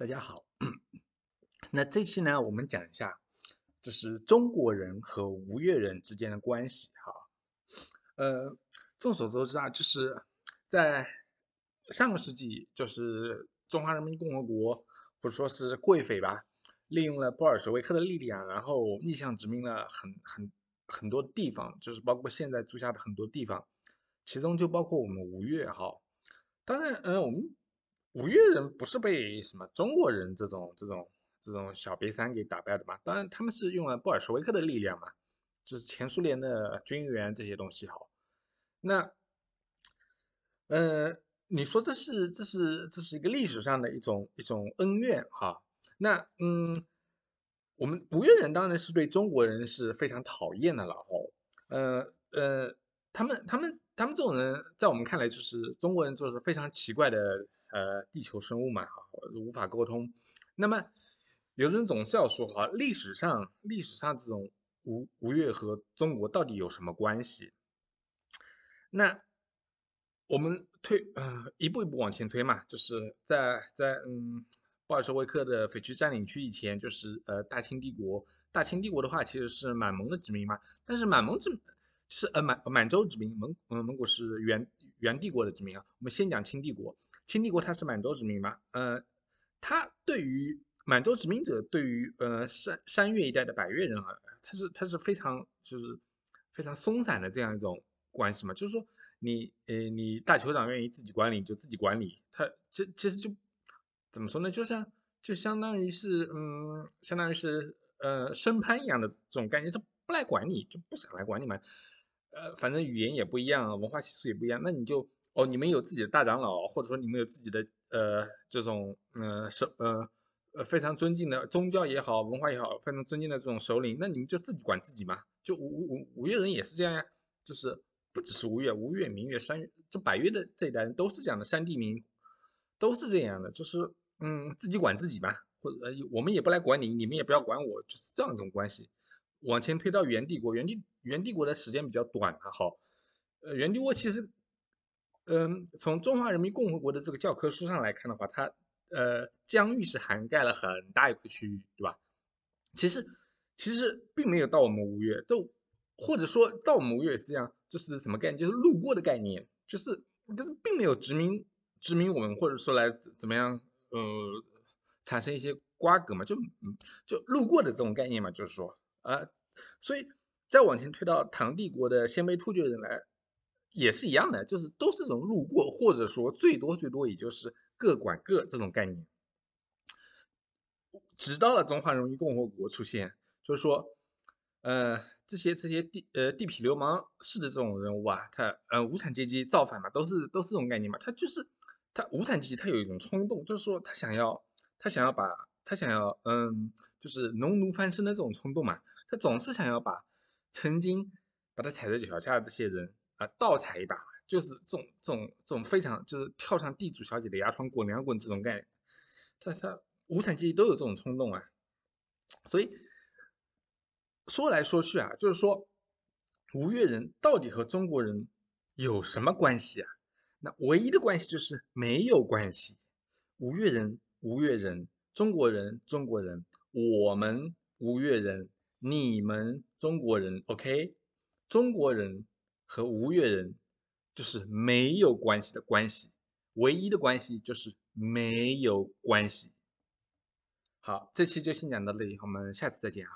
大家好，那这期呢，我们讲一下，就是中国人和吴越人之间的关系哈。呃，众所周知啊，就是在上个世纪，就是中华人民共和国，或者说是贵匪吧，利用了布尔什维克的力量，然后逆向殖民了很很很多地方，就是包括现在住下的很多地方，其中就包括我们吴越哈。当然，嗯，我们。五岳人不是被什么中国人这种这种这种小瘪三给打败的吗？当然，他们是用了布尔什维克的力量嘛，就是前苏联的军援这些东西哈。那，呃，你说这是这是这是一个历史上的一种一种恩怨哈。那嗯，我们五岳人当然是对中国人是非常讨厌的了。哦。呃呃，他们他们他们这种人，在我们看来就是中国人就是非常奇怪的。呃，地球生物嘛，无法沟通。那么，有人总是要说哈，历史上历史上这种吴吴越和中国到底有什么关系？那我们推呃一步一步往前推嘛，就是在在嗯，布尔什维克的匪区占领区以前，就是呃大清帝国。大清帝国的话，其实是满蒙的殖民嘛。但是满蒙殖民。是呃满满洲殖民，蒙嗯蒙古是元元帝国的殖民啊。我们先讲清帝国。经历过他是满洲殖民吧，呃，他对于满洲殖民者，对于呃山山越一带的百越人啊，他是他是非常就是非常松散的这样一种关系嘛，就是说你呃你大酋长愿意自己管理就自己管理，他其其实就怎么说呢，就像就相当于是嗯，相当于是呃生攀一样的这种概念，他不来管你就不想来管你们，呃，反正语言也不一样，文化习俗也不一样，那你就。哦，你们有自己的大长老，或者说你们有自己的呃这种嗯首呃呃非常尊敬的宗教也好，文化也好，非常尊敬的这种首领，那你们就自己管自己嘛。就五五五岳人也是这样呀，就是不只是吴越，吴越、明月、山越，就百越的这一代人都是这样的，山地民都是这样的，就是嗯自己管自己吧，或者我们也不来管你，你们也不要管我，就是这样一种关系。往前推到元帝国，元帝元帝国的时间比较短，还好。呃，元帝国其实。嗯，从中华人民共和国的这个教科书上来看的话，它呃疆域是涵盖了很大一块区域，对吧？其实其实并没有到我们吴越，都或者说到我们吴越也是这样，就是什么概念？就是路过的概念，就是就是并没有殖民殖民我们，或者说来怎么样呃产生一些瓜葛嘛，就就路过的这种概念嘛，就是说啊，所以再往前推到唐帝国的鲜卑突厥人来。也是一样的，就是都是这种路过，或者说最多最多也就是各管各这种概念。直到了中华人民共和国出现，就是说，呃，这些这些地呃地痞流氓式的这种人物啊，他呃无产阶级造反嘛，都是都是这种概念嘛。他就是他无产阶级他有一种冲动，就是说他想要他想要把他想要嗯就是农奴翻身的这种冲动嘛，他总是想要把曾经把他踩在脚下的这些人。啊，倒踩一把，就是这种这种这种非常，就是跳上地主小姐的牙床滚两滚这种概念，他他无产阶级都有这种冲动啊，所以说来说去啊，就是说，吴越人到底和中国人有什么关系啊？那唯一的关系就是没有关系，吴越人吴越人，中国人中国人，我们吴越人，你们中国人，OK，中国人。和吴越人就是没有关系的关系，唯一的关系就是没有关系。好，这期就先讲到这里，我们下次再见啊。